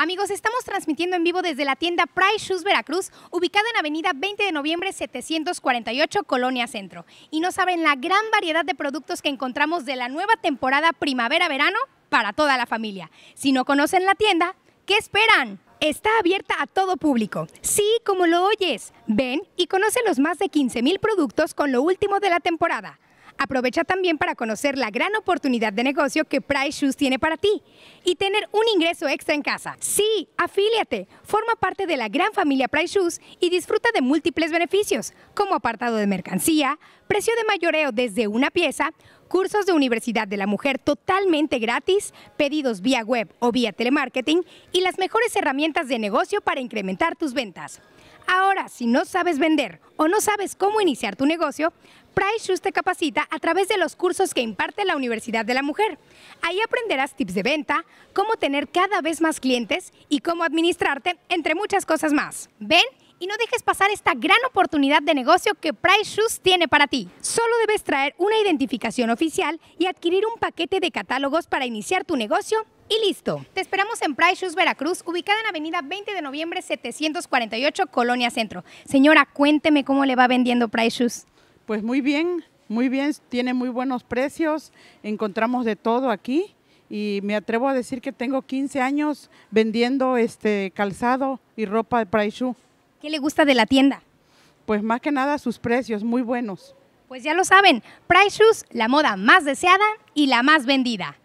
Amigos, estamos transmitiendo en vivo desde la tienda Price Shoes Veracruz, ubicada en Avenida 20 de Noviembre 748, Colonia Centro. Y no saben la gran variedad de productos que encontramos de la nueva temporada primavera-verano para toda la familia. Si no conocen la tienda, ¿qué esperan? Está abierta a todo público. Sí, como lo oyes. Ven y conoce los más de 15 mil productos con lo último de la temporada. Aprovecha también para conocer la gran oportunidad de negocio que Price Shoes tiene para ti y tener un ingreso extra en casa. Sí, afíliate, forma parte de la gran familia Price Shoes y disfruta de múltiples beneficios, como apartado de mercancía, precio de mayoreo desde una pieza, cursos de Universidad de la Mujer totalmente gratis, pedidos vía web o vía telemarketing y las mejores herramientas de negocio para incrementar tus ventas. Ahora, si no sabes vender o no sabes cómo iniciar tu negocio, Price Shoes te capacita a través de los cursos que imparte la Universidad de la Mujer. Ahí aprenderás tips de venta, cómo tener cada vez más clientes y cómo administrarte, entre muchas cosas más. Ven y no dejes pasar esta gran oportunidad de negocio que Price Shoes tiene para ti. Solo debes traer una identificación oficial y adquirir un paquete de catálogos para iniciar tu negocio y listo. Te esperamos en Price Shoes Veracruz, ubicada en Avenida 20 de Noviembre 748, Colonia Centro. Señora, cuénteme cómo le va vendiendo Price Shoes. Pues muy bien, muy bien, tiene muy buenos precios, encontramos de todo aquí y me atrevo a decir que tengo 15 años vendiendo este calzado y ropa de Price Shoes. ¿Qué le gusta de la tienda? Pues más que nada sus precios, muy buenos. Pues ya lo saben, Price Shoes, la moda más deseada y la más vendida.